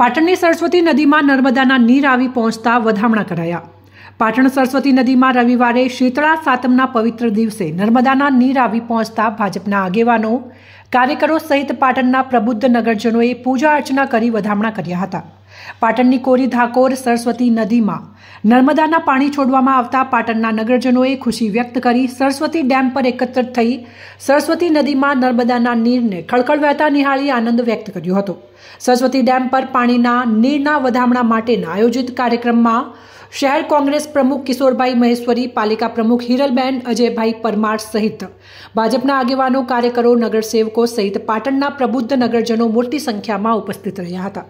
પાટણની સરસ્વતી નદીમાં નર્મદાના નીર આવી પહોંચતા વધામણા કરાયા પાટણ સરસ્વતી નદીમાં રવિવારે શીતળા સાતમના પવિત્ર દિવસે નર્મદાના નીર આવી પહોંચતા ભાજપના આગેવાનો કાર્યકરો સહિત પાટણના પ્રબુદ્ધ નગરજનોએ પૂજા અર્ચના કરી વધામણા કર્યા હતા પાટણની કોરી ધાકોર સરસ્વતી નદીમાં નર્મદાના પાણી છોડવામાં આવતા પાટણના નગરજનોએ ખુશી વ્યક્ત કરી સરસ્વતી ડેમ પર એકત્ર થઈ સરસ્વતી નદીમાં નર્મદાના નીરને ખળખળ વહેતા નિહાળી આનંદ વ્યક્ત કર્યો હતો સરસ્વતી ડેમ પર પાણીના નીરના વધામણા માટેના આયોજિત કાર્યક્રમમાં શહેર કોંગ્રેસ પ્રમુખ કિશોરભાઈ મહેશ્વરી પાલિકા પ્રમુખ હિરલબેન અજયભાઈ પરમાર સહિત ભાજપના આગેવાનો કાર્યકરો નગરસેવકો સહિત પાટણના પ્રબુદ્ધ નગરજનો મોટી સંખ્યામાં ઉપસ્થિત રહ્યા હતા